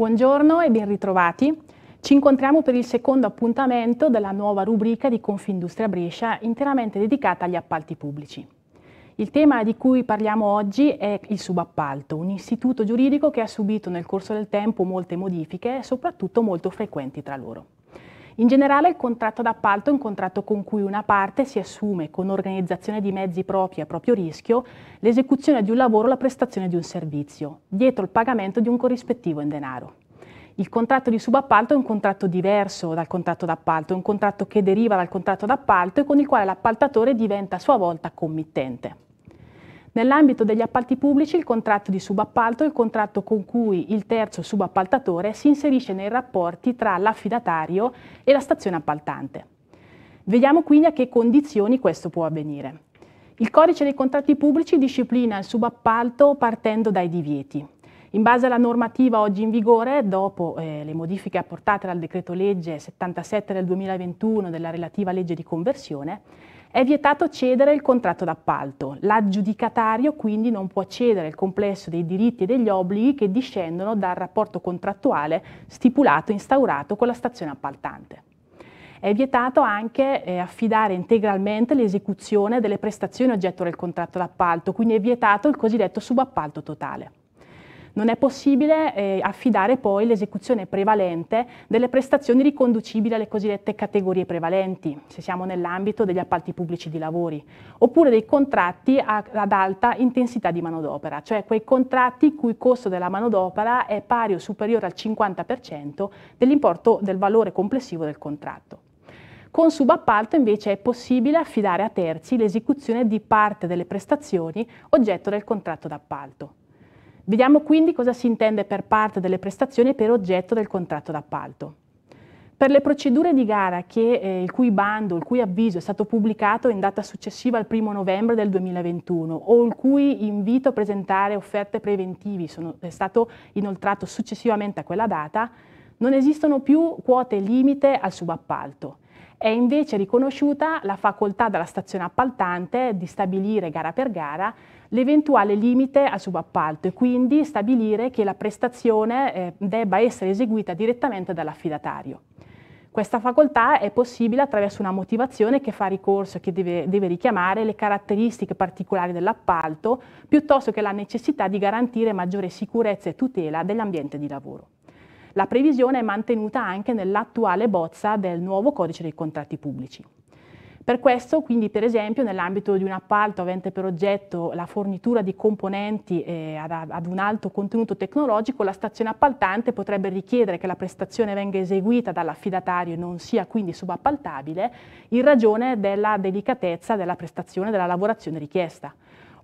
Buongiorno e ben ritrovati. Ci incontriamo per il secondo appuntamento della nuova rubrica di Confindustria Brescia interamente dedicata agli appalti pubblici. Il tema di cui parliamo oggi è il subappalto, un istituto giuridico che ha subito nel corso del tempo molte modifiche e soprattutto molto frequenti tra loro. In generale il contratto d'appalto è un contratto con cui una parte si assume con organizzazione di mezzi propri a proprio rischio l'esecuzione di un lavoro o la prestazione di un servizio, dietro il pagamento di un corrispettivo in denaro. Il contratto di subappalto è un contratto diverso dal contratto d'appalto, è un contratto che deriva dal contratto d'appalto e con il quale l'appaltatore diventa a sua volta committente. Nell'ambito degli appalti pubblici il contratto di subappalto è il contratto con cui il terzo subappaltatore si inserisce nei rapporti tra l'affidatario e la stazione appaltante. Vediamo quindi a che condizioni questo può avvenire. Il codice dei contratti pubblici disciplina il subappalto partendo dai divieti. In base alla normativa oggi in vigore, dopo eh, le modifiche apportate dal decreto legge 77 del 2021 della relativa legge di conversione, è vietato cedere il contratto d'appalto. L'aggiudicatario quindi non può cedere il complesso dei diritti e degli obblighi che discendono dal rapporto contrattuale stipulato e instaurato con la stazione appaltante. È vietato anche eh, affidare integralmente l'esecuzione delle prestazioni oggetto del contratto d'appalto, quindi è vietato il cosiddetto subappalto totale non è possibile eh, affidare poi l'esecuzione prevalente delle prestazioni riconducibili alle cosiddette categorie prevalenti, se siamo nell'ambito degli appalti pubblici di lavori, oppure dei contratti a, ad alta intensità di manodopera, cioè quei contratti cui il costo della manodopera è pari o superiore al 50% dell'importo del valore complessivo del contratto. Con subappalto invece è possibile affidare a terzi l'esecuzione di parte delle prestazioni oggetto del contratto d'appalto. Vediamo quindi cosa si intende per parte delle prestazioni per oggetto del contratto d'appalto. Per le procedure di gara che, eh, il cui bando, il cui avviso è stato pubblicato in data successiva al 1 novembre del 2021 o il cui invito a presentare offerte preventivi sono, è stato inoltrato successivamente a quella data, non esistono più quote limite al subappalto. È invece riconosciuta la facoltà dalla stazione appaltante di stabilire gara per gara l'eventuale limite al subappalto e quindi stabilire che la prestazione eh, debba essere eseguita direttamente dall'affidatario. Questa facoltà è possibile attraverso una motivazione che fa ricorso e che deve, deve, richiamare le caratteristiche particolari dell'appalto piuttosto che la necessità di garantire maggiore sicurezza e tutela dell'ambiente di lavoro. La previsione è mantenuta anche nell'attuale bozza del nuovo codice dei contratti pubblici. Per questo, quindi, per esempio, nell'ambito di un appalto avente per oggetto la fornitura di componenti eh, ad, ad, un alto contenuto tecnologico, la stazione appaltante potrebbe richiedere che la prestazione venga eseguita dall'affidatario e non sia quindi subappaltabile in ragione della delicatezza della prestazione della lavorazione richiesta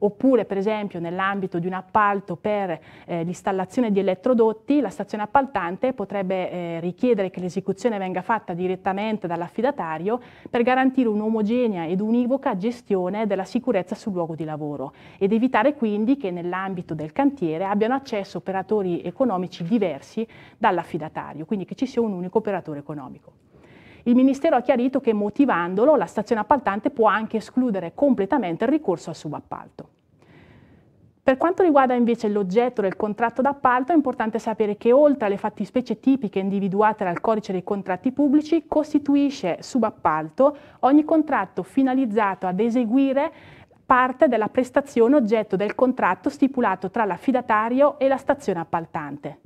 oppure per esempio nell'ambito di un appalto per eh, l'installazione di elettrodotti, la stazione appaltante potrebbe eh, richiedere che l'esecuzione venga fatta direttamente dall'affidatario per garantire un'omogenea ed univoca gestione della sicurezza sul luogo di lavoro ed evitare quindi che nell'ambito del cantiere abbiano accesso operatori economici diversi dall'affidatario, quindi che ci sia un unico operatore economico. Il Ministero ha chiarito che motivandolo la stazione appaltante può anche escludere completamente il ricorso al subappalto. Per quanto riguarda invece l'oggetto del contratto d'appalto, è importante sapere che oltre alle fattispecie tipiche individuate dal codice dei contratti pubblici, costituisce subappalto ogni contratto finalizzato ad eseguire parte della prestazione oggetto del contratto stipulato tra l'affidatario e la stazione appaltante.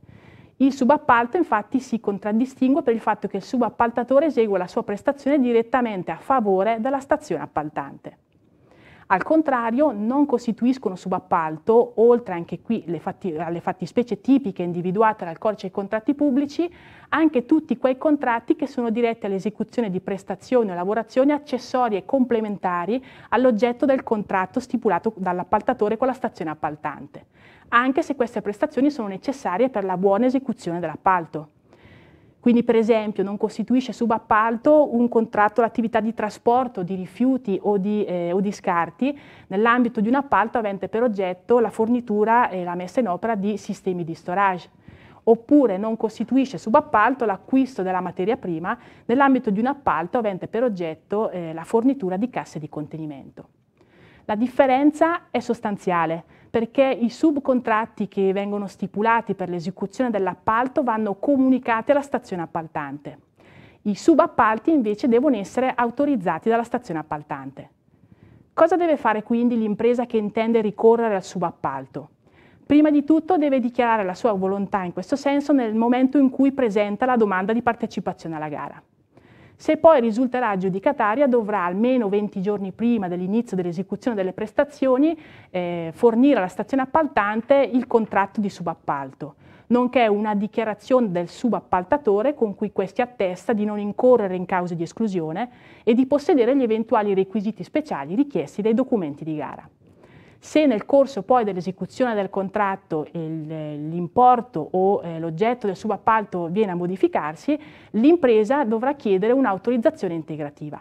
Il subappalto infatti si contraddistingue per il fatto che il subappaltatore esegue la sua prestazione direttamente a favore della stazione appaltante. Al contrario, non costituiscono subappalto, oltre anche qui alle fatti, fattispecie tipiche individuate dal codice dei contratti pubblici, anche tutti quei contratti che sono diretti all'esecuzione di prestazioni o lavorazioni accessorie complementari all'oggetto del contratto stipulato dall'appaltatore con la stazione appaltante, anche se queste prestazioni sono necessarie per la buona esecuzione dell'appalto. Quindi per esempio non costituisce subappalto un contratto l'attività di trasporto di rifiuti o di, eh, o di scarti nell'ambito di un appalto avente per oggetto la fornitura e la messa in opera di sistemi di storage oppure non costituisce subappalto l'acquisto della materia prima nell'ambito di un appalto avente per oggetto eh, la fornitura di casse di contenimento. La differenza è sostanziale perché i subcontratti che vengono stipulati per l'esecuzione dell'appalto vanno comunicati alla stazione appaltante. I subappalti invece devono essere autorizzati dalla stazione appaltante. Cosa deve fare quindi l'impresa che intende ricorrere al subappalto? Prima di tutto deve dichiarare la sua volontà in questo senso nel momento in cui presenta la domanda di partecipazione alla gara. Se poi risulterà giudicataria, dovrà almeno 20 giorni prima dell'inizio dell'esecuzione delle prestazioni eh, fornire alla stazione appaltante il contratto di subappalto, nonché una dichiarazione del subappaltatore con cui questi attesta di non incorrere in cause di esclusione e di possedere gli eventuali requisiti speciali richiesti dai documenti di gara. Se nel corso poi dell'esecuzione del contratto l'importo o eh, l'oggetto del subappalto viene a modificarsi, l'impresa dovrà chiedere un'autorizzazione integrativa.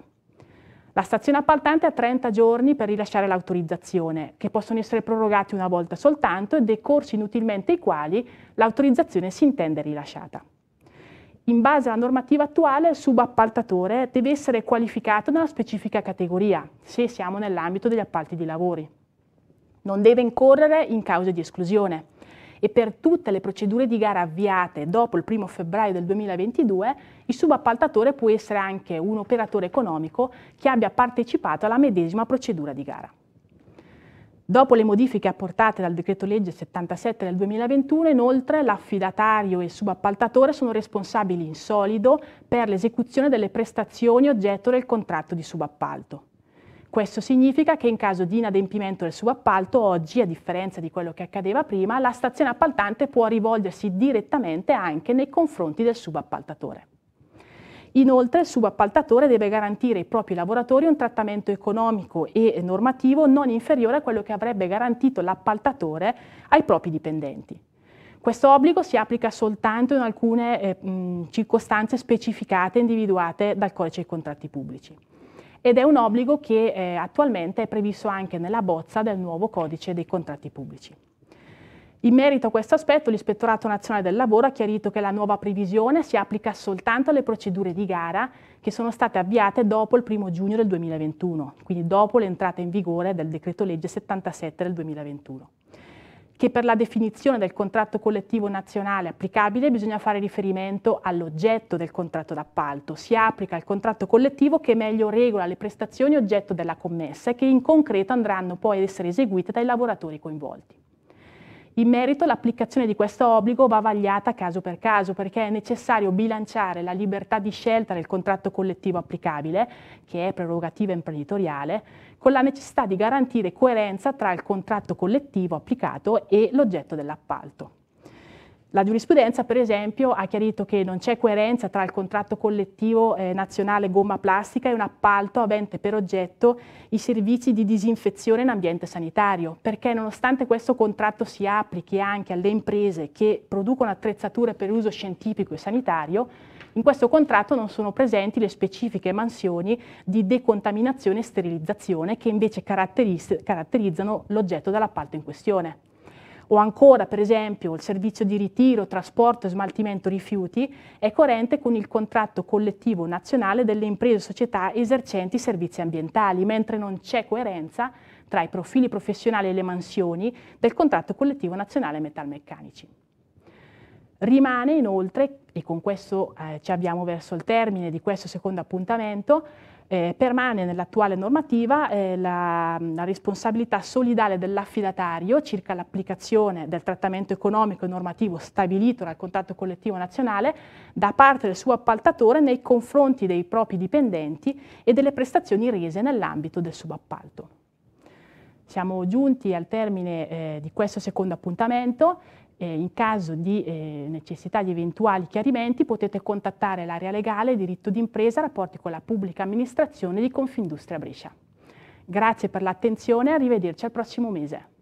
La stazione appaltante ha 30 giorni per rilasciare l'autorizzazione, che possono essere prorogati una volta soltanto, e decorsi inutilmente i quali l'autorizzazione si intende rilasciata. In base alla normativa attuale, il subappaltatore deve essere qualificato nella specifica categoria, se siamo nell'ambito degli appalti di lavori non deve incorrere in cause di esclusione e per tutte le procedure di gara avviate dopo il 1 febbraio del 2022 il subappaltatore può essere anche un operatore economico che abbia partecipato alla medesima procedura di gara. Dopo le modifiche apportate dal decreto legge 77 del 2021, inoltre l'affidatario e il subappaltatore sono responsabili in solido per l'esecuzione delle prestazioni oggetto del contratto di subappalto. Questo significa che in caso di inadempimento del subappalto, oggi, a differenza di quello che accadeva prima, la stazione appaltante può rivolgersi direttamente anche nei confronti del subappaltatore. Inoltre il subappaltatore deve garantire ai propri lavoratori un trattamento economico e normativo non inferiore a quello che avrebbe garantito l'appaltatore ai propri dipendenti. Questo obbligo si applica soltanto in alcune eh, mh, circostanze specificate individuate dal codice dei contratti pubblici ed è un obbligo che eh, attualmente è previsto anche nella bozza del nuovo codice dei contratti pubblici. In merito a questo aspetto, l'Ispettorato Nazionale del Lavoro ha chiarito che la nuova previsione si applica soltanto alle procedure di gara che sono state avviate dopo il 1 giugno del 2021, quindi dopo l'entrata in vigore del decreto legge 77 del 2021 che per la definizione del contratto collettivo nazionale applicabile bisogna fare riferimento all'oggetto del contratto d'appalto. Si applica il contratto collettivo che meglio regola le prestazioni oggetto della commessa e che in concreto andranno poi ad essere eseguite dai lavoratori coinvolti. In merito l'applicazione di questo obbligo va vagliata caso per caso perché è necessario bilanciare la libertà di scelta del contratto collettivo applicabile, che è prerogativa imprenditoriale, con la necessità di garantire coerenza tra il contratto collettivo applicato e l'oggetto dell'appalto. La giurisprudenza, per esempio, ha chiarito che non c'è coerenza tra il contratto collettivo eh, nazionale gomma plastica e un appalto avente per oggetto i servizi di disinfezione in ambiente sanitario, perché nonostante questo contratto si applichi anche alle imprese che producono attrezzature per uso scientifico e sanitario, in questo contratto non sono presenti le specifiche mansioni di decontaminazione e sterilizzazione che invece caratterizzano l'oggetto dell'appalto in questione o ancora per esempio il servizio di ritiro, trasporto e smaltimento rifiuti, è coerente con il contratto collettivo nazionale delle imprese e società esercenti servizi ambientali, mentre non c'è coerenza tra i profili professionali e le mansioni del contratto collettivo nazionale metalmeccanici. Rimane inoltre, e con questo eh, ci abbiamo verso il termine di questo secondo appuntamento, eh, permane nell'attuale normativa eh, la, la, responsabilità solidale dell'affidatario circa l'applicazione del trattamento economico e normativo stabilito dal contratto collettivo nazionale da parte del suo appaltatore nei confronti dei propri dipendenti e delle prestazioni rese nell'ambito del subappalto. Siamo giunti al termine eh, di questo secondo appuntamento. Eh, in caso di eh, necessità di eventuali chiarimenti potete contattare l'area legale, diritto d'impresa, rapporti con la pubblica amministrazione di Confindustria Brescia. Grazie per l'attenzione e arrivederci al prossimo mese.